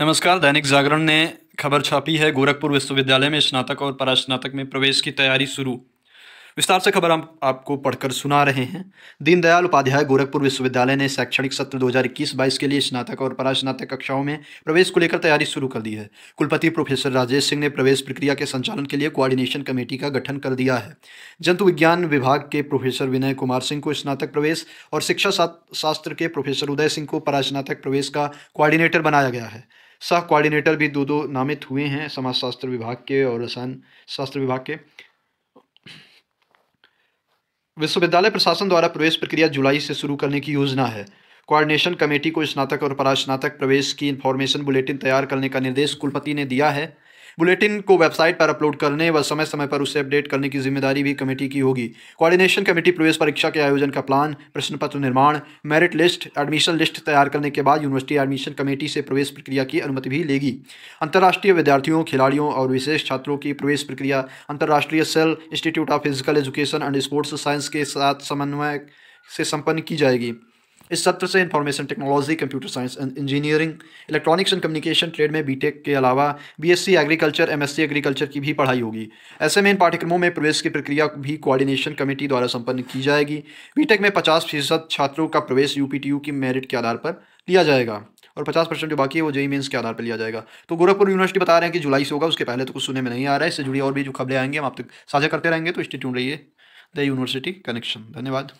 नमस्कार दैनिक जागरण ने खबर छापी है गोरखपुर विश्वविद्यालय में स्नातक और परास्नातक में प्रवेश की तैयारी शुरू विस्तार से खबर हम आपको पढ़कर सुना रहे हैं दीनदयाल उपाध्याय गोरखपुर विश्वविद्यालय ने शैक्षणिक सत्र 2021-22 के लिए स्नातक और परास्नातक कक्षाओं में प्रवेश को लेकर तैयारी शुरू कर दी है कुलपति प्रोफेसर राजेश सिंह ने प्रवेश प्रक्रिया के संचालन के लिए कोऑर्डिनेशन कमेटी का गठन कर दिया है जंतु विज्ञान विभाग के प्रोफेसर विनय कुमार सिंह को स्नातक प्रवेश और शिक्षा शास्त्र के प्रोफेसर उदय सिंह को परास्नातक प्रवेश का कोऑर्डिनेटर बनाया गया है सह कोऑर्डिनेटर भी दो दो नामित हुए हैं समाजशास्त्र विभाग के और रसायन शास्त्र विभाग के विश्वविद्यालय प्रशासन द्वारा प्रवेश प्रक्रिया जुलाई से शुरू करने की योजना है कोऑर्डिनेशन कमेटी को स्नातक और परास्नातक प्रवेश की इन्फॉर्मेशन बुलेटिन तैयार करने का निर्देश कुलपति ने दिया है बुलेटिन को वेबसाइट पर अपलोड करने व समय समय पर उसे अपडेट करने की जिम्मेदारी भी कमेटी की होगी कोऑर्डिनेशन कमेटी प्रवेश परीक्षा के आयोजन का प्लान प्रश्न पत्र निर्माण मेरिट लिस्ट एडमिशन लिस्ट तैयार करने के बाद यूनिवर्सिटी एडमिशन कमेटी से प्रवेश प्रक्रिया की अनुमति भी लेगी अंतर्राष्ट्रीय विद्यार्थियों खिलाड़ियों और विशेष छात्रों की प्रवेश प्रक्रिया अंतर्राष्ट्रीय सेल institute of physical education and sports science के साथ समन्वय से संपन्न की जाएगी इस सत्र से information technology computer science and engineering electronics and communication trade में बीटेक के अलावा बीएससी एग्रीकल्चर एमएससी एग्रीकल्चर की भी पढ़ाई होगी ऐसे में इन पाठ्यक्रमों में प्रवेश की प्रक्रिया भी कोऑर्डिनेशन कमेटी द्वारा संपन्न की जाएगी बीटेक में पचास फीसद छात्रों का प्रवेश यू की मेरिट के आधार पर लिया जाएगा और पचास परसेंट जो बाकी है वो जेई मेन्स e e के आधार पर लिया जाएगा तो गोरखपुर यूनिवर्सिटी बता रहे हैं कि जुलाई से होगा उसके पहले तो कुछ सुनने में नहीं आ रहा है इससे जुड़ी और भी जो खबरें आएंगे हम आप तक साझा करते रहेंगे तो इंस्टीट्यूट रहिए द यूनिवर्सिटी कनेक्शन धन्यवाद